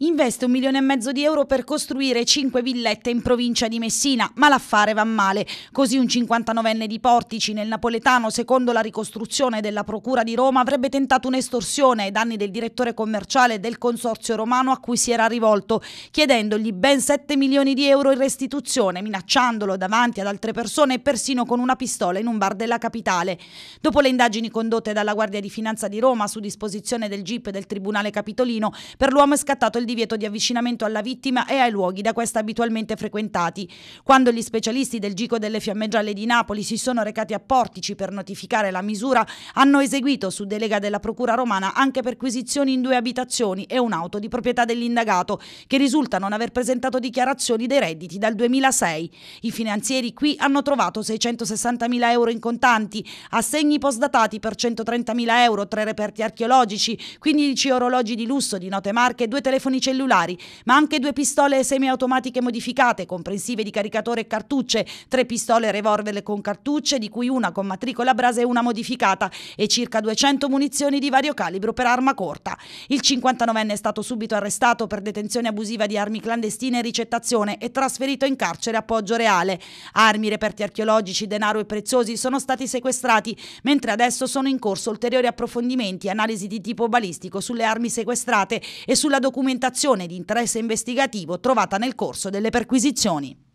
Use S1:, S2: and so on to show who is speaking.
S1: investe un milione e mezzo di euro per costruire cinque villette in provincia di Messina, ma l'affare va male. Così un 59enne di Portici nel napoletano, secondo la ricostruzione della Procura di Roma, avrebbe tentato un'estorsione ai danni del direttore commerciale del consorzio romano a cui si era rivolto, chiedendogli ben 7 milioni di euro in restituzione, minacciandolo davanti ad altre persone e persino con una pistola in un bar della capitale. Dopo le indagini condotte dalla Guardia di Finanza di Roma su disposizione del GIP del Tribunale Capitolino, per l'uomo è scattato il divieto di avvicinamento alla vittima e ai luoghi da questa abitualmente frequentati. Quando gli specialisti del Gico delle Fiamme Gialle di Napoli si sono recati a Portici per notificare la misura, hanno eseguito su delega della Procura Romana anche perquisizioni in due abitazioni e un'auto di proprietà dell'indagato, che risulta non aver presentato dichiarazioni dei redditi dal 2006. I finanzieri qui hanno trovato 660.000 euro in contanti, assegni postdatati per 130.000 euro, tre reperti archeologici, 15 orologi di lusso di note marche, due telefoni cellulari, ma anche due pistole semiautomatiche modificate, comprensive di caricatore e cartucce, tre pistole revolver con cartucce, di cui una con matricola brase e una modificata, e circa 200 munizioni di vario calibro per arma corta. Il 59enne è stato subito arrestato per detenzione abusiva di armi clandestine e ricettazione e trasferito in carcere a Poggio Reale. Armi, reperti archeologici, denaro e preziosi sono stati sequestrati, mentre adesso sono in corso ulteriori approfondimenti e analisi di tipo balistico sulle armi sequestrate e sulla documentazione documentazione di interesse investigativo trovata nel corso delle perquisizioni.